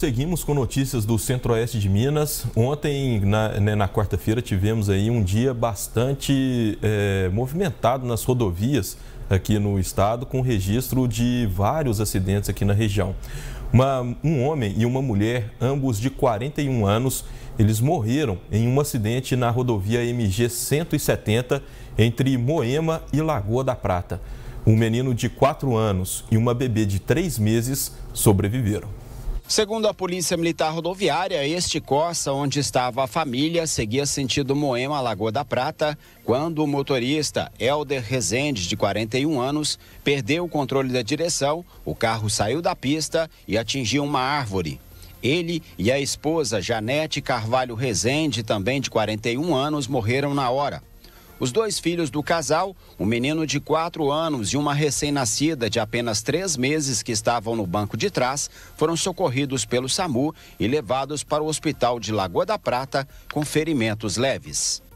Seguimos com notícias do Centro-Oeste de Minas. Ontem, na, né, na quarta-feira, tivemos aí um dia bastante é, movimentado nas rodovias aqui no estado, com registro de vários acidentes aqui na região. Uma, um homem e uma mulher, ambos de 41 anos, eles morreram em um acidente na rodovia MG 170 entre Moema e Lagoa da Prata. Um menino de 4 anos e uma bebê de 3 meses sobreviveram. Segundo a Polícia Militar Rodoviária, este coça onde estava a família, seguia sentido Moema Lagoa da Prata, quando o motorista Helder Rezende, de 41 anos, perdeu o controle da direção, o carro saiu da pista e atingiu uma árvore. Ele e a esposa Janete Carvalho Rezende, também de 41 anos, morreram na hora. Os dois filhos do casal, um menino de 4 anos e uma recém-nascida de apenas 3 meses que estavam no banco de trás, foram socorridos pelo SAMU e levados para o hospital de Lagoa da Prata com ferimentos leves.